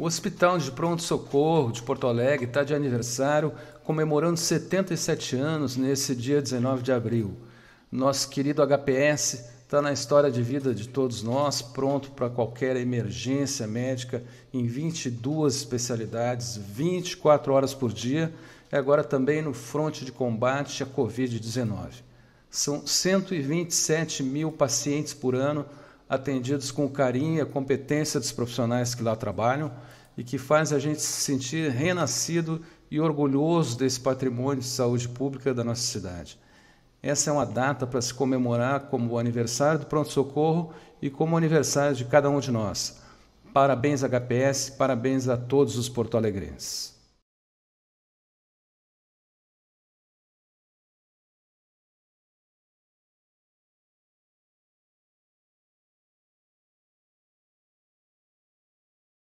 O Hospital de Pronto Socorro de Porto Alegre está de aniversário, comemorando 77 anos nesse dia 19 de abril. Nosso querido HPS está na história de vida de todos nós, pronto para qualquer emergência médica em 22 especialidades, 24 horas por dia, e agora também no fronte de combate à Covid-19. São 127 mil pacientes por ano atendidos com o carinho e a competência dos profissionais que lá trabalham e que faz a gente se sentir renascido e orgulhoso desse patrimônio de saúde pública da nossa cidade. Essa é uma data para se comemorar como o aniversário do pronto-socorro e como o aniversário de cada um de nós. Parabéns, HPS, parabéns a todos os porto-alegrenses.